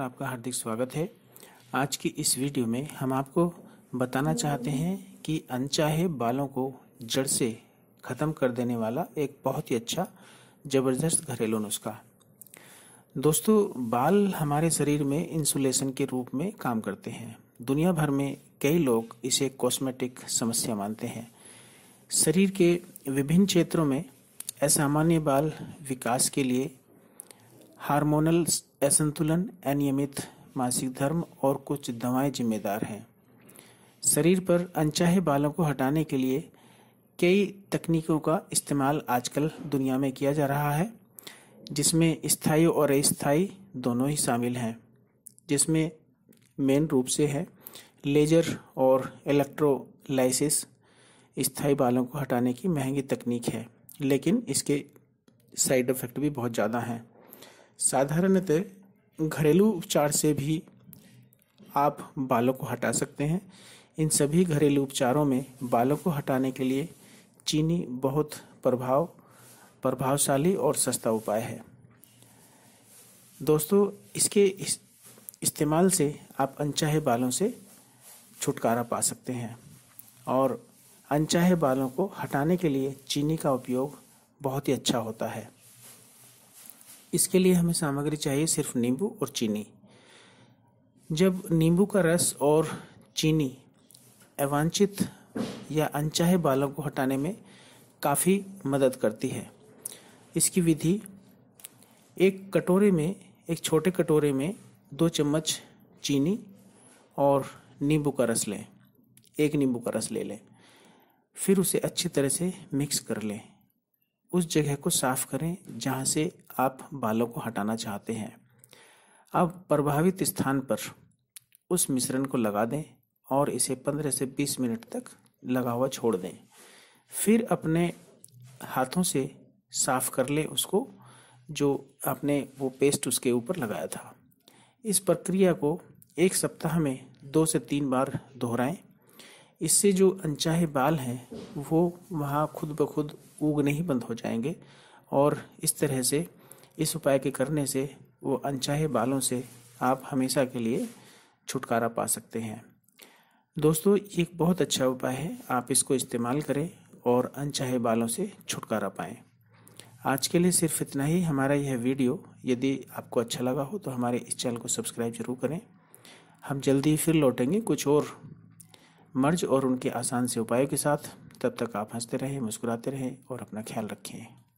पर आपका हार्दिक स्वागत है आज की इस वीडियो में हम आपको बताना चाहते हैं कि अनचाहे बालों को जड़ से ख़त्म कर देने वाला एक बहुत ही अच्छा ज़बरदस्त घरेलू नुस्खा दोस्तों बाल हमारे शरीर में इंसुलेशन के रूप में काम करते हैं दुनिया भर में कई लोग इसे कॉस्मेटिक समस्या मानते हैं शरीर के विभिन्न क्षेत्रों में असामान्य बाल विकास के लिए हार्मोनल असंतुलन अनियमित मासिक धर्म और कुछ दवाएं जिम्मेदार हैं शरीर पर अनचाहे बालों को हटाने के लिए कई तकनीकों का इस्तेमाल आजकल दुनिया में किया जा रहा है जिसमें स्थायी और अस्थायी दोनों ही शामिल हैं जिसमें मेन रूप से है लेजर और इलेक्ट्रोलाइसिस स्थायी बालों को हटाने की महंगी तकनीक है लेकिन इसके साइड इफ़ेक्ट भी बहुत ज़्यादा हैं साधारणतः घरेलू उपचार से भी आप बालों को हटा सकते हैं इन सभी घरेलू उपचारों में बालों को हटाने के लिए चीनी बहुत प्रभाव प्रभावशाली और सस्ता उपाय है दोस्तों इसके इस, इस्तेमाल से आप अनचाहे बालों से छुटकारा पा सकते हैं और अनचाहे बालों को हटाने के लिए चीनी का उपयोग बहुत ही अच्छा होता है इसके लिए हमें सामग्री चाहिए सिर्फ नींबू और चीनी जब नींबू का रस और चीनी अवांछित या अनचाहे बालों को हटाने में काफ़ी मदद करती है इसकी विधि एक कटोरे में एक छोटे कटोरे में दो चम्मच चीनी और नींबू का रस लें एक नींबू का रस ले लें फिर उसे अच्छी तरह से मिक्स कर लें उस जगह को साफ करें जहाँ से आप बालों को हटाना चाहते हैं अब प्रभावित स्थान पर उस मिश्रण को लगा दें और इसे 15 से 20 मिनट तक लगा हुआ छोड़ दें फिर अपने हाथों से साफ कर लें उसको जो आपने वो पेस्ट उसके ऊपर लगाया था इस प्रक्रिया को एक सप्ताह में दो से तीन बार दोहराएं इससे जो अनचाहे बाल हैं वो वहाँ खुद ब खुद उगने ही बंद हो जाएंगे और इस तरह से इस उपाय के करने से वो अनचाहे बालों से आप हमेशा के लिए छुटकारा पा सकते हैं दोस्तों एक बहुत अच्छा उपाय है आप इसको इस्तेमाल करें और अनचाहे बालों से छुटकारा पाएँ आज के लिए सिर्फ इतना ही हमारा यह वीडियो यदि आपको अच्छा लगा हो तो हमारे इस चैनल को सब्सक्राइब जरूर करें हम जल्दी ही फिर लौटेंगे कुछ और मर्ज और उनके आसान से उपायों के साथ तब तक आप हंसते रहें मुस्कुराते रहें और अपना ख्याल रखें